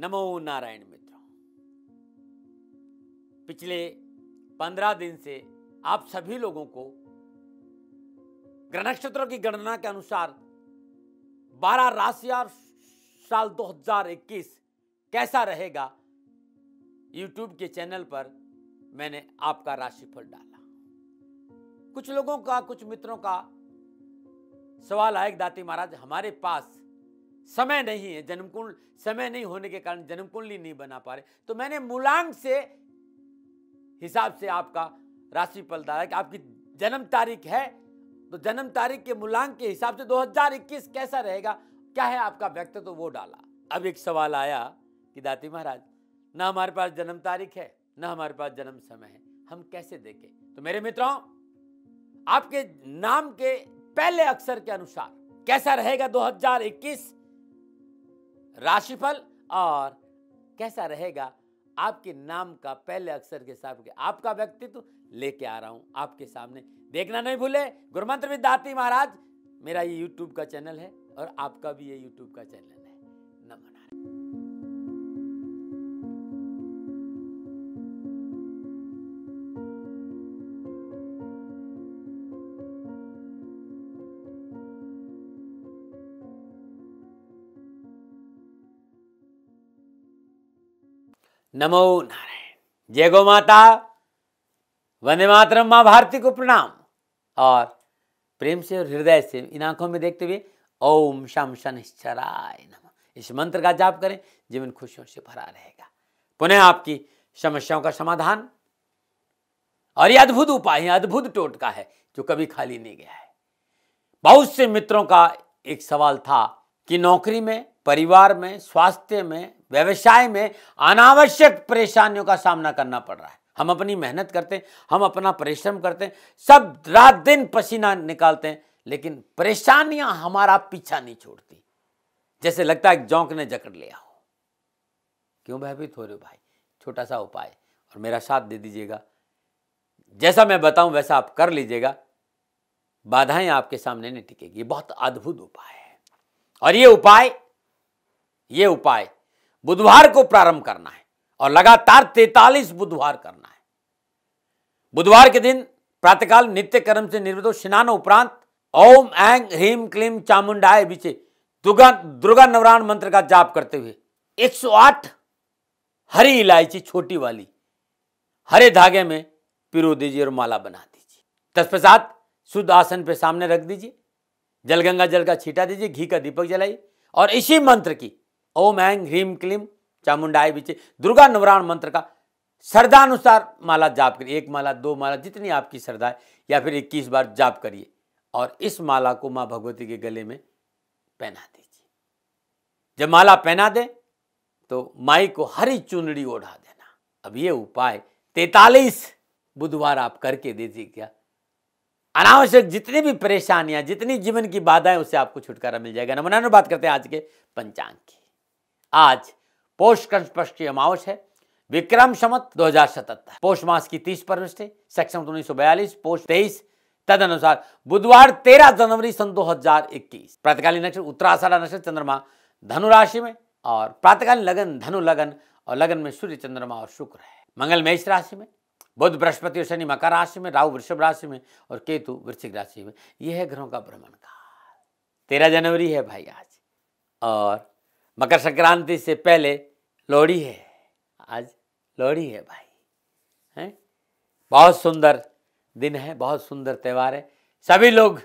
नमो नारायण मित्रों पिछले पंद्रह दिन से आप सभी लोगों को ग्रह नक्षत्रों की गणना के अनुसार बारह राशि और साल 2021 कैसा रहेगा YouTube के चैनल पर मैंने आपका राशिफल डाला कुछ लोगों का कुछ मित्रों का सवाल आए दाती महाराज हमारे पास समय नहीं है जन्मकुंड समय नहीं होने के कारण जन्मकुंडली नहीं बना पा रहे तो मैंने मूलांक से हिसाब से आपका फल डाला कि आपकी जन्म तारीख है तो जन्म तारीख के मूलांक के हिसाब से 2021 कैसा रहेगा क्या है आपका व्यक्तित्व तो वो डाला अब एक सवाल आया कि दाती महाराज ना हमारे पास जन्म तारीख है ना हमारे पास जन्म समय है हम कैसे देखें तो मेरे मित्रों आपके नाम के पहले अक्षर के अनुसार कैसा रहेगा 2021 राशिफल और कैसा रहेगा आपके नाम का पहले अक्षर के साथ आपका व्यक्तित्व लेके आ रहा हूं आपके सामने देखना नहीं भूले गुरुमंत्र विद्यार्थी महाराज मेरा ये यूट्यूब का चैनल है और आपका भी ये यूट्यूब का चैनल है नमो नारायण जय गो माता वंदे मातरम माँ भारती को प्रणाम और प्रेम से और हृदय से इन आंखों में देखते हुए ओम शम शनिश्चराय नम इस मंत्र का जाप करें जीवन खुशियों से भरा रहेगा पुनः आपकी समस्याओं का समाधान और ये अद्भुत उपाय है अद्भुत टोटका है जो कभी खाली नहीं गया है बहुत से मित्रों का एक सवाल था कि नौकरी में परिवार में स्वास्थ्य में व्यवसाय में अनावश्यक परेशानियों का सामना करना पड़ रहा है हम अपनी मेहनत करते हैं हम अपना परिश्रम करते हैं सब रात दिन पसीना निकालते हैं लेकिन परेशानियां हमारा पीछा नहीं छोड़ती जैसे लगता है जौक ने जकड़ लिया हो क्यों भयभीत हो रहे हो भाई छोटा सा उपाय और मेरा साथ दे दीजिएगा जैसा मैं बताऊं वैसा आप कर लीजिएगा बाधाएं आपके सामने नहीं टिकेगी बहुत अद्भुत उपाय है और ये उपाय ये उपाय बुधवार को प्रारंभ करना है और लगातार तैतालीस बुधवार करना है बुधवार के दिन प्रातःकाल नित्य कर्म से निर्मित स्नान उपरांत ओम ऐंग ह्रीम क्लीम चामुंडाए बीचे दुर्गा दुर्गा नवराण मंत्र का जाप करते हुए 108 हरी इलायची छोटी वाली हरे धागे में पिरो दीजिए और माला बना दीजिए तत्पश्चात शुद्ध आसन पे सामने रख दीजिए जलगंगा जल का छीटा दीजिए घी का दीपक जलाइए और इसी मंत्र की ओम ऐंग ह्रीम क्लीम चामुंडाए बिचे दुर्गा नवराण मंत्र का श्रद्धानुसार माला जाप करिए एक माला दो माला जितनी आपकी श्रद्धा है या फिर इक्कीस बार जाप करिए और इस माला को माँ भगवती के गले में पहना दीजिए जब माला पहना दें तो माई को हरी चुनड़ी ओढ़ा देना अब ये उपाय तैतालीस बुधवार आप करके दे क्या अनावश्यक जितनी भी परेशानियां जितनी जीवन की बाधाएं उससे आपको छुटकारा मिल जाएगा नमन बात करते हैं आज के पंचांग की आज पोष कंस अमावस है विक्रम समत दो हजार सतहत्तर पोष मास की तीस प्रविष्टि सेक्शन उन्नीस सौ बयालीस पोष तेईस तद अनुसार बुधवार तेरह जनवरी सन दो हजार इक्कीस प्रातकालीन नक्षत्र उत्तराषाढ़ा नक्षत्र चंद्रमा धनु राशि में और प्रातकालीन लगन धनु लगन और लगन में सूर्य चंद्रमा और शुक्र है मंगल मेष राशि में बुद्ध बृहस्पति और शनि मकर राशि में राहु वृषभ राशि में और केतु वृश्चिक राशि में यह है ग्रहों का भ्रमण काल तेरह जनवरी है भाई आज और मकर संक्रांति से पहले लोहड़ी है आज लोहड़ी है भाई हैं बहुत सुंदर दिन है बहुत सुंदर त्यौहार है सभी लोग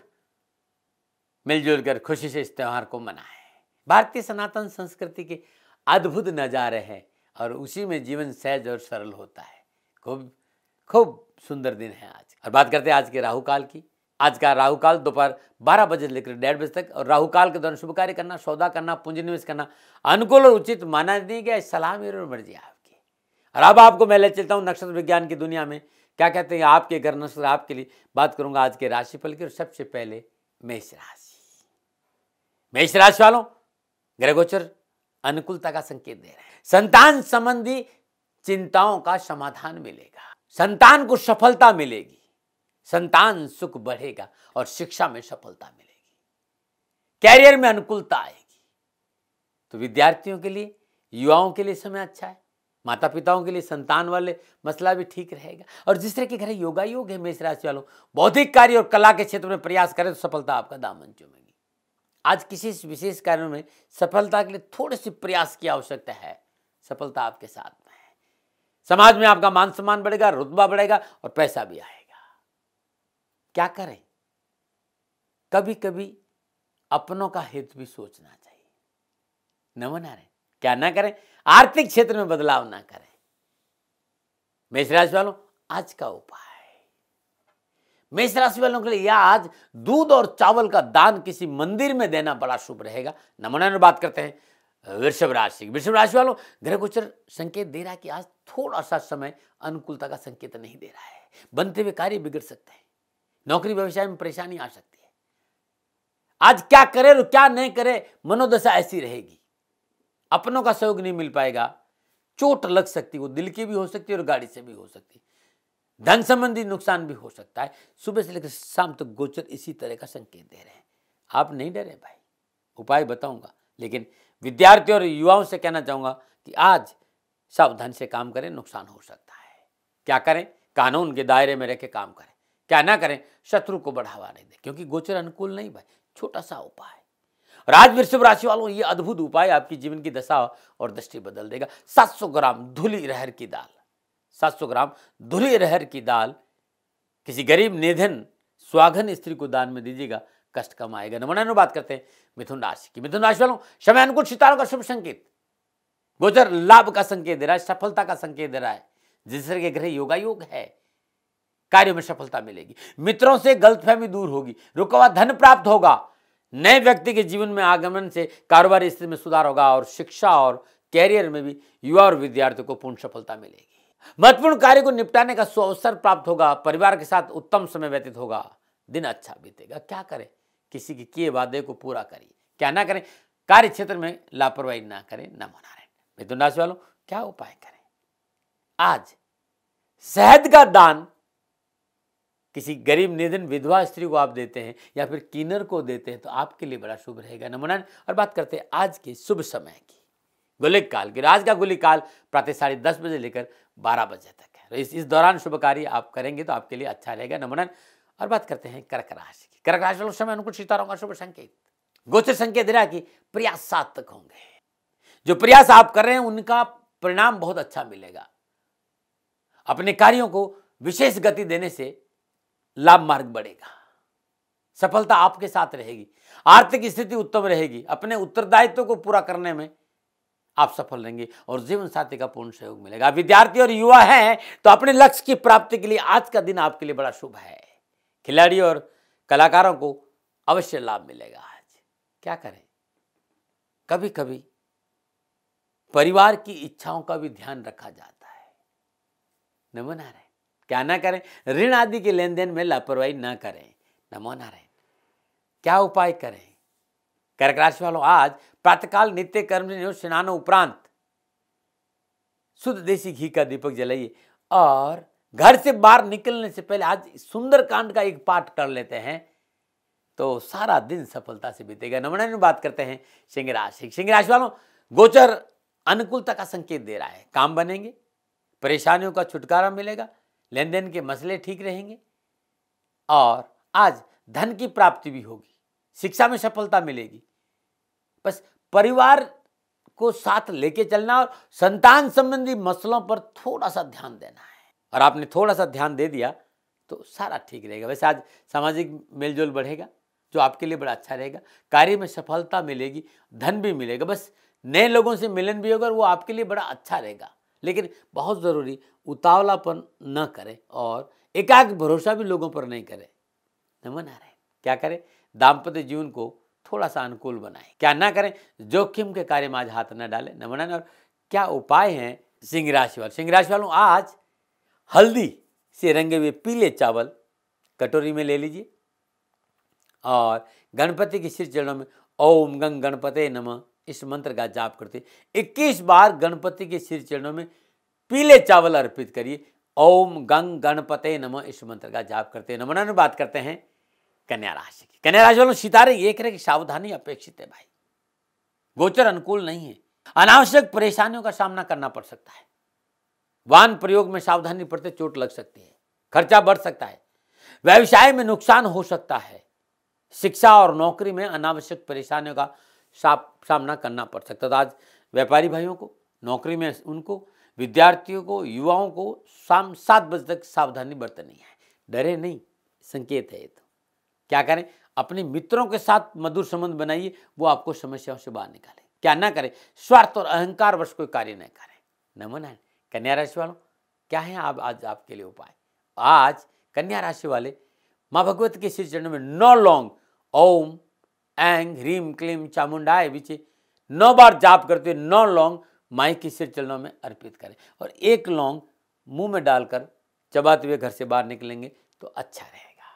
मिलजुल कर खुशी से इस त्यौहार को मनाएं भारतीय सनातन संस्कृति के अद्भुत नज़ारे हैं और उसी में जीवन सहज और सरल होता है खूब खूब सुंदर दिन है आज और बात करते हैं आज के राहु काल की आज का राहु काल दोपहर बारह बजे से लेकर डेढ़ बजे तक और राहु काल के दौरान शुभ कार्य करना सौदा करना पूंजी निवेश करना अनुकूल और उचित माना दी गया सलाह मेरी और मर्जी आपकी और अब आपको मैं ले चलता हूँ नक्षत्र विज्ञान की दुनिया में क्या कहते हैं आपके घर नक्षत्र आपके लिए बात करूंगा आज के राशिफल की और सबसे पहले मेष राशि मेष राशि वालों ग्रहगोचर गोचर अनुकूलता का संकेत दे रहे हैं संतान संबंधी चिंताओं का समाधान मिलेगा संतान को सफलता मिलेगी संतान सुख बढ़ेगा और शिक्षा में सफलता मिलेगी कैरियर में अनुकूलता आएगी तो विद्यार्थियों के लिए युवाओं के लिए समय अच्छा है माता पिताओं के लिए संतान वाले मसला भी ठीक रहेगा और जिस तरह के घर योगा योग है मेष राशि वालों बौद्धिक कार्य और कला के क्षेत्र में प्रयास करें तो सफलता आपका दामन चुमेगी आज किसी विशेष कार्य में सफलता के लिए थोड़े से प्रयास की आवश्यकता है सफलता आपके साथ समाज में आपका मान सम्मान बढ़ेगा रुतबा बढ़ेगा और पैसा भी आएगा क्या करें कभी कभी अपनों का हित भी सोचना चाहिए न बना रहे क्या ना करें आर्थिक क्षेत्र में बदलाव ना करें मेष राशि वालों आज का उपाय मेष राशि वालों के लिए यह आज दूध और चावल का दान किसी मंदिर में देना बड़ा शुभ रहेगा नमन बात करते हैं वृषभ राशि वृषभ राशि वालों ग्रह गोचर संकेत दे रहा है कि आज थोड़ा सा समय अनुकूलता का संकेत नहीं दे रहा है बनते हुए कार्य बिगड़ सकते हैं नौकरी व्यवसाय में परेशानी आ सकती है आज क्या करे और क्या नहीं करे मनोदशा ऐसी रहेगी अपनों का सहयोग नहीं मिल पाएगा चोट लग सकती वो दिल की भी हो सकती है और गाड़ी से भी हो सकती धन संबंधी नुकसान भी हो सकता है सुबह से लेकर शाम तक तो गोचर इसी तरह का संकेत दे रहे हैं आप नहीं डरे भाई उपाय बताऊंगा लेकिन विद्यार्थियों और युवाओं से कहना चाहूँगा कि आज सावधान से काम करें नुकसान हो सकता है क्या करें कानून के दायरे में रहकर काम करें क्या ना करें शत्रु को बढ़ावा नहीं दें क्योंकि गोचर अनुकूल नहीं भाई छोटा सा उपाय राजवृषभ राशि वालों ये अद्भुत उपाय आपकी जीवन की दशा और दृष्टि बदल देगा 700 ग्राम धुली रहर की दाल 700 ग्राम धुली रहर की दाल किसी गरीब निधन स्वाघन स्त्री को दान में दीजिएगा कष्ट कम आएगा नंबर में बात करते हैं मिथुन राशि की मिथुन राशि वालों समय अनुकूल सितारों का शुभ संकेत गोचर लाभ का संकेत दे रहा है सफलता का संकेत दे रहा है जिस तरह के ग्रह योगा योग है कार्यों में सफलता मिलेगी मित्रों से गलतफहमी दूर होगी रुका धन प्राप्त होगा नए व्यक्ति के जीवन में आगमन से कारोबारी स्थिति में सुधार होगा और शिक्षा और कैरियर में भी युवा और विद्यार्थियों को पूर्ण सफलता मिलेगी महत्वपूर्ण कार्य को निपटाने का सुअवसर प्राप्त होगा परिवार के साथ उत्तम समय व्यतीत होगा दिन अच्छा बीतेगा क्या करें किसी के किए वादे को पूरा करिए क्या ना करें कार्य क्षेत्र में लापरवाही ना करें ना मना रहे मिथुन तो राशि वालों क्या उपाय करें आज शहद का दान किसी गरीब निधन विधवा स्त्री को आप देते हैं या फिर किन्नर को देते हैं तो आपके लिए बड़ा शुभ रहेगा नमोना और बात करते हैं आज के शुभ समय की गुलिक काल की आज का गुलिक काल प्रातः साढ़े दस बजे लेकर बारह बजे तक है तो इस इस दौरान शुभ कार्य आप करेंगे तो आपके लिए अच्छा रहेगा नमोना और बात करते हैं कर्क राशि की कर्क राशि वालों समय अनुकूल सितारों का शुभ संकेत गोचर संकेत दे रहा कि प्रयास सार्थक होंगे जो प्रयास आप कर रहे हैं उनका परिणाम बहुत अच्छा मिलेगा अपने कार्यों को विशेष गति देने से लाभ मार्ग बढ़ेगा सफलता आपके साथ रहेगी आर्थिक स्थिति उत्तम रहेगी अपने उत्तरदायित्व को पूरा करने में आप सफल रहेंगे और जीवन साथी का पूर्ण सहयोग मिलेगा विद्यार्थी और युवा हैं तो अपने लक्ष्य की प्राप्ति के लिए आज का दिन आपके लिए बड़ा शुभ है खिलाड़ी और कलाकारों को अवश्य लाभ मिलेगा आज क्या करें कभी कभी परिवार की इच्छाओं का भी ध्यान रखा जाता है नमो क्या ना करें ऋण आदि के लेन देन में लापरवाही ना करें नमो रहे क्या उपाय करें कर्क राशि वालों आज प्रातकाल नित्य कर्म स्नान उपरांत शुद्ध देसी घी का दीपक जलाइए और घर से बाहर निकलने से पहले आज सुंदरकांड का एक पाठ कर लेते हैं तो सारा दिन सफलता से बीतेगा नमन बात करते हैं सिंह राशि सिंह राशि वालों गोचर अनुकूलता का संकेत दे रहा है काम बनेंगे परेशानियों का छुटकारा मिलेगा लेन देन के मसले ठीक रहेंगे और आज धन की प्राप्ति भी होगी शिक्षा में सफलता मिलेगी बस परिवार को साथ लेके चलना और संतान संबंधी मसलों पर थोड़ा सा ध्यान देना है और आपने थोड़ा सा ध्यान दे दिया तो सारा ठीक रहेगा वैसे आज सामाजिक मेलजोल बढ़ेगा जो आपके लिए बड़ा अच्छा रहेगा कार्य में सफलता मिलेगी धन भी मिलेगा बस नए लोगों से मिलन भी होगा और वो आपके लिए बड़ा अच्छा रहेगा लेकिन बहुत ज़रूरी उतावलापन न करें और एकाग्र भरोसा भी लोगों पर नहीं करें नमन आ रहे क्या करें दाम्पत्य जीवन को थोड़ा सा अनुकूल बनाएं क्या ना करें जोखिम के कार्य में आज हाथ न डालें न बनाएं और क्या उपाय हैं सिंह राशि वालों सिंह राशि वालों आज हल्दी से रंगे हुए पीले चावल कटोरी में ले लीजिए और गणपति के सिर चरणों में ओम गंग गणपते नमः इस मंत्र का जाप करते 21 बार गणपति के श्री चरणों में पीले चावल अर्पित करिए ओम गंग गणपते नमः इस मंत्र का जाप करते नमन बात करते हैं कन्या राशि की कन्या राशि वालों सितारे ये करे कि सावधानी अपेक्षित है भाई गोचर अनुकूल नहीं है अनावश्यक परेशानियों का सामना करना पड़ सकता है वाहन प्रयोग में सावधानी पड़ते चोट लग सकती है खर्चा बढ़ सकता है व्यवसाय में नुकसान हो सकता है शिक्षा और नौकरी में अनावश्यक परेशानियों का सामना करना पड़ सकता है तो आज व्यापारी भाइयों को नौकरी में उनको विद्यार्थियों को युवाओं को शाम सात बजे तक सावधानी बरतनी है डरे नहीं संकेत है ये तो क्या करें अपने मित्रों के साथ मधुर संबंध बनाइए वो आपको समस्याओं से बाहर निकाले क्या ना करें स्वार्थ और अहंकार वर्ष कोई कार्य न करें नमन है कन्या राशि वालों क्या है आप आज आपके लिए उपाय आज कन्या राशि वाले माँ भगवत के श्री चरण में नौ लॉन्ग ओम एंग ह्रीम क्लीम चामुंडाए बीचे नौ बार जाप करते हुए नौ लौंग माई के सिर चरणों में अर्पित करें और एक लौंग मुंह में डालकर चबाते हुए घर से बाहर निकलेंगे तो अच्छा रहेगा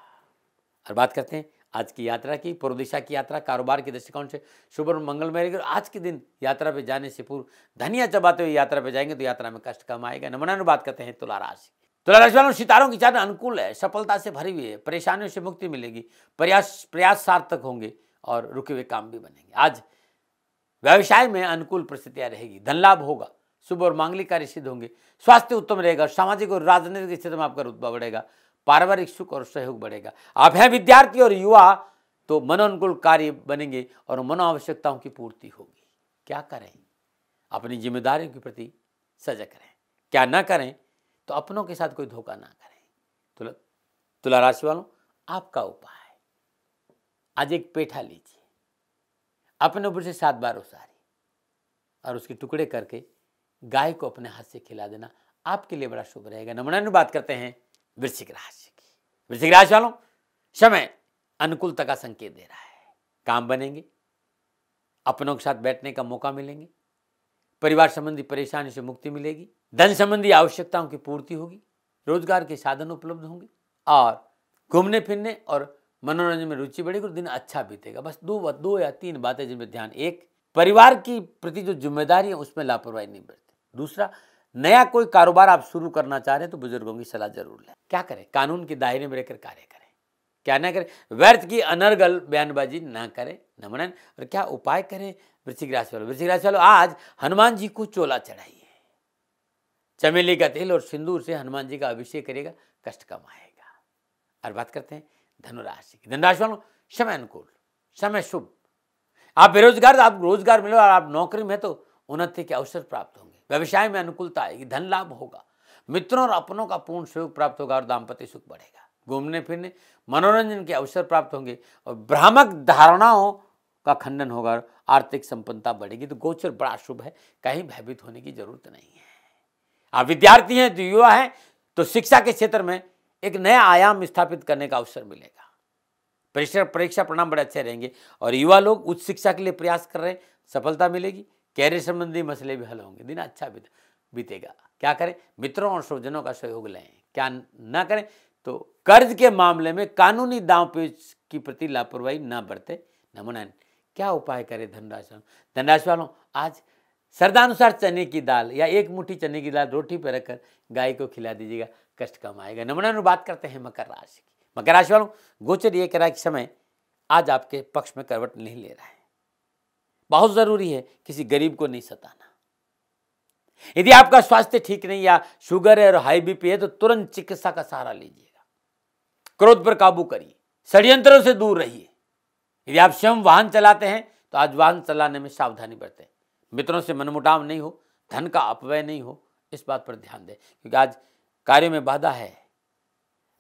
और बात करते हैं आज की यात्रा की पूर्व दिशा की यात्रा कारोबार के दृष्टिकोण से शुभ और मंगलमय रहेगी आज के दिन यात्रा पे जाने से पूर्व धनिया चबाते हुए यात्रा पे जाएंगे तो यात्रा में कष्ट कम आएगा नमनानुवाद करते हैं तुला राशि तुला राशि वालों सितारों की चादर अनुकूल है सफलता से भरी हुई है परेशानियों से मुक्ति मिलेगी प्रयास प्रयास सार्थक होंगे और रुके हुए काम भी बनेंगे आज व्यवसाय में अनुकूल परिस्थितियां रहेगी धन लाभ होगा शुभ और मांगलिक कार्य सिद्ध होंगे स्वास्थ्य उत्तम रहेगा सामाजिक और राजनीतिक स्थिति में आपका रुतबा बढ़ेगा पारिवारिक सुख और सहयोग बढ़ेगा आप हैं विद्यार्थी और युवा तो मनोनुकूल कार्य बनेंगे और मनो आवश्यकताओं की पूर्ति होगी क्या करें अपनी जिम्मेदारियों के प्रति सजग रहें क्या ना करें तो अपनों के साथ कोई धोखा ना करें तुला तुला राशि वालों आपका उपाय आज एक पेठा लीजिए अपने ऊपर से सात बार उसारी और उसके टुकड़े करके गाय को अपने हाथ से खिला देना आपके लिए बड़ा शुभ रहेगा नमन बात करते हैं वृश्चिक राशि की वृश्चिक राशि वालों समय अनुकूलता का संकेत दे रहा है काम बनेंगे अपनों के साथ बैठने का मौका मिलेंगे परिवार संबंधी परेशानी से मुक्ति मिलेगी धन संबंधी आवश्यकताओं की पूर्ति होगी रोजगार के साधन उपलब्ध होंगे और घूमने फिरने और मनोरंजन में रुचि बढ़ेगी और दिन अच्छा बीतेगा बस दो दो या तीन बातें जिनमें ध्यान एक परिवार की प्रति जो जिम्मेदारी है उसमें लापरवाही नहीं बरती दूसरा नया कोई कारोबार आप शुरू करना चाह रहे हैं तो बुजुर्गों की सलाह जरूर लें क्या करें कानून के दायरे में रहकर कार्य करें क्या ना करें व्यर्थ की अनर्गल बयानबाजी ना करें नमनन और क्या उपाय करें वृश्चिक राशि वालों वृश्चिक राशि वालों आज हनुमान जी को चोला चढ़ाइए चमेली का तेल और सिंदूर से हनुमान जी का अभिषेक करेगा कष्ट कम आएगा और बात करते हैं धनुराशि की धनुराशि वालों समय अनुकूल समय शुभ आप बेरोजगार आप रोजगार मिलो और आप नौकरी में तो उन्नति के अवसर प्राप्त होंगे व्यवसाय में अनुकूलता आएगी धन लाभ होगा मित्रों और अपनों का पूर्ण सहयोग प्राप्त होगा और दाम्पत्य सुख बढ़ेगा घूमने फिरने मनोरंजन के अवसर प्राप्त होंगे और भ्रामक धारणाओं का खंडन होगा आर्थिक संपन्नता बढ़ेगी तो गोचर बड़ा शुभ है कहीं भयभीत होने की जरूरत नहीं है आप विद्यार्थी हैं तो युवा हैं तो शिक्षा के क्षेत्र में एक नया आयाम स्थापित करने का अवसर मिलेगा परीक्षा परीक्षा परिणाम बड़े अच्छे रहेंगे और युवा लोग उच्च शिक्षा के लिए प्रयास कर रहे हैं सफलता मिलेगी कैरियर संबंधी मसले भी हल होंगे दिन अच्छा बीत बीतेगा क्या करें मित्रों और स्वजनों का सहयोग लें क्या ना करें तो कर्ज के मामले में कानूनी दाव पेच की प्रति लापरवाही ना बरते नमूना क्या उपाय करें धनराशि वालों धनराशि वालों आज श्रद्धानुसार चने की दाल या एक मुठ्ठी चने की दाल रोटी पर रखकर गाय को खिला दीजिएगा कष्ट कम आएगा नमूना बात करते हैं मकर राशि की मकर राशि वालों गोचर ये करा कि समय आज आपके पक्ष में करवट नहीं ले रहा है बहुत ज़रूरी है किसी गरीब को नहीं सताना यदि आपका स्वास्थ्य ठीक नहीं या शुगर है और हाई बीपी है तो तुरंत चिकित्सा का सहारा लीजिएगा क्रोध पर काबू करिए षड्यंत्रों से दूर रहिए यदि आप स्वयं वाहन चलाते हैं तो आज वाहन चलाने में सावधानी बरते मित्रों से मनमुटाव नहीं हो धन का अपव्यय नहीं हो इस बात पर ध्यान दें क्योंकि आज कार्य में बाधा है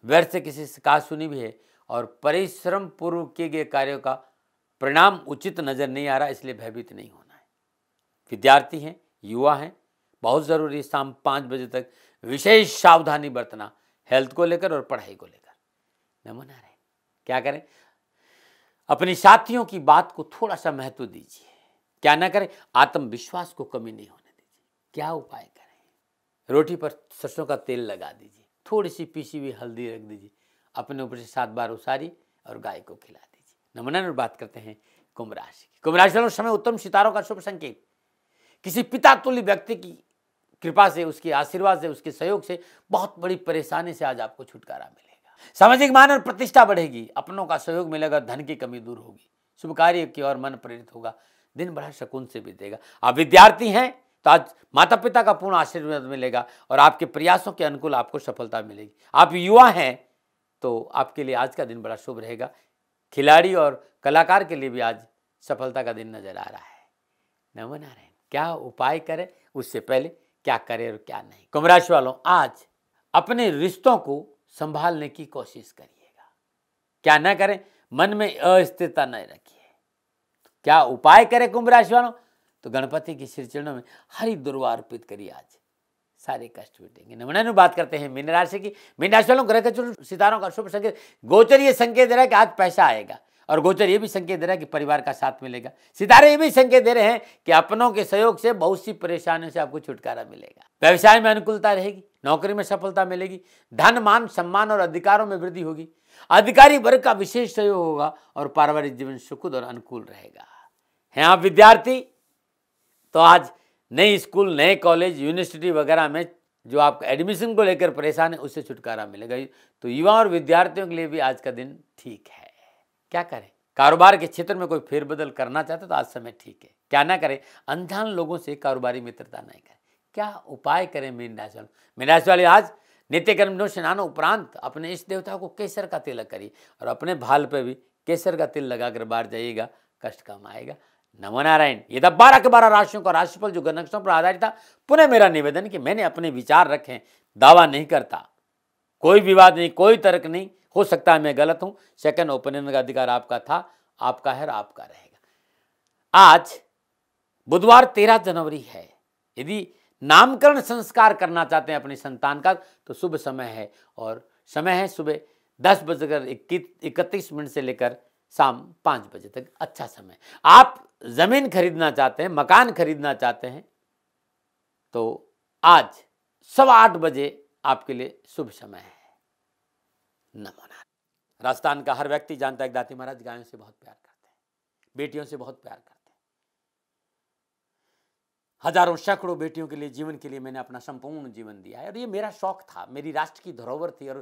व्यर्थ से किसी से कहा सुनी भी है और परिश्रम पूर्व किए गए कार्यों का परिणाम उचित नज़र नहीं आ रहा इसलिए भयभीत नहीं होना है विद्यार्थी हैं युवा हैं बहुत ज़रूरी शाम पाँच बजे तक विशेष सावधानी बरतना हेल्थ को लेकर और पढ़ाई को लेकर मैं मना रहे क्या करें अपने साथियों की बात को थोड़ा सा महत्व दीजिए क्या ना करें आत्मविश्वास को कमी नहीं होने दीजिए क्या उपाय करें रोटी पर सरसों का तेल लगा दीजिए थोड़ी सी पीसी हुई हल्दी रख दीजिए अपने ऊपर से सात बार उसारी और गाय को खिला दीजिए नमनन और बात करते हैं कुंभ राशि की कुंभ राशि वालों समय उत्तम सितारों का शुभ संकेत किसी पिता तुल्य व्यक्ति की कृपा से उसके आशीर्वाद से उसके सहयोग से बहुत बड़ी परेशानी से आज आपको छुटकारा मिलेगा सामाजिक मान और प्रतिष्ठा बढ़ेगी अपनों का सहयोग मिलेगा धन की कमी दूर होगी शुभ कार्य की ओर मन प्रेरित होगा दिन बड़ा शकुन से बीतेगा आप विद्यार्थी हैं तो आज माता पिता का पूर्ण आशीर्वाद मिलेगा और आपके प्रयासों के अनुकूल आपको सफलता मिलेगी आप युवा हैं तो आपके लिए आज का दिन बड़ा शुभ रहेगा खिलाड़ी और कलाकार के लिए भी आज सफलता का दिन नज़र आ रहा है नमो नारायण क्या उपाय करें उससे पहले क्या करें और क्या नहीं कुंभ राशि वालों आज अपने रिश्तों को संभालने की कोशिश करिएगा क्या ना करें मन में अस्थिरता न रखिए क्या उपाय करें कुंभ राशि वालों तो गणपति की श्री चरणों में हरि दुर्वा अर्पित करिए आज सारे कष्ट मिटेंगे नमन बात करते हैं मीन राशि की मीन राशि वालों ग्रह के सितारों का शुभ संकेत गोचर ये संकेत दे रहा है कि आज पैसा आएगा और गोचर ये भी संकेत दे रहा है कि परिवार का साथ मिलेगा सितारे ये भी संकेत दे रहे हैं कि अपनों के सहयोग से बहुत सी परेशानियों से आपको छुटकारा मिलेगा व्यवसाय में अनुकूलता रहेगी नौकरी में सफलता मिलेगी धन मान सम्मान और अधिकारों में वृद्धि होगी अधिकारी वर्ग का विशेष सहयोग होगा और पारिवारिक जीवन सुखद और अनुकूल रहेगा हैं आप विद्यार्थी तो आज नए स्कूल नए कॉलेज यूनिवर्सिटी वगैरह में जो आप एडमिशन को लेकर परेशान है उससे छुटकारा मिलेगा तो युवा और विद्यार्थियों के लिए भी आज का दिन ठीक है क्या करें कारोबार के क्षेत्र में कोई फेरबदल करना चाहते तो आज समय ठीक है क्या ना करें अनजान लोगों से कारोबारी मित्रता नहीं करें क्या उपाय करें मीन राशि वाले मीन राशि वाले आज नित्य जो स्नान उपरांत अपने इष्ट देवता को केसर का तिलक करिए और अपने भाल पर भी केसर का तिल लगाकर बाहर जाइएगा कष्ट कम आएगा नमोनारायण ये दस बारह के बारह राशियों का राशिफल जो नक्षत्रों पर आधारित था पुनः मेरा निवेदन कि मैंने अपने विचार रखे दावा नहीं करता कोई विवाद नहीं कोई तर्क नहीं हो सकता है मैं गलत हूं सेकंड ओपिनियन का अधिकार आपका था आपका है आपका रहेगा आज बुधवार तेरह जनवरी है यदि नामकरण संस्कार करना चाहते हैं अपनी संतान का तो शुभ समय है और समय है सुबह दस बजकर इक्कीस इकतीस मिनट से लेकर शाम पाँच बजे तक अच्छा समय आप ज़मीन खरीदना चाहते हैं मकान खरीदना चाहते हैं तो आज सवा आठ बजे आपके लिए शुभ समय है नमो राजस्थान का हर व्यक्ति जानता है दाती महाराज गायों से बहुत प्यार करते हैं बेटियों से बहुत प्यार करते हैं हजारों सैकड़ों बेटियों के लिए जीवन के लिए मैंने अपना संपूर्ण जीवन दिया है और ये मेरा शौक था मेरी राष्ट्र की धरोहर थी और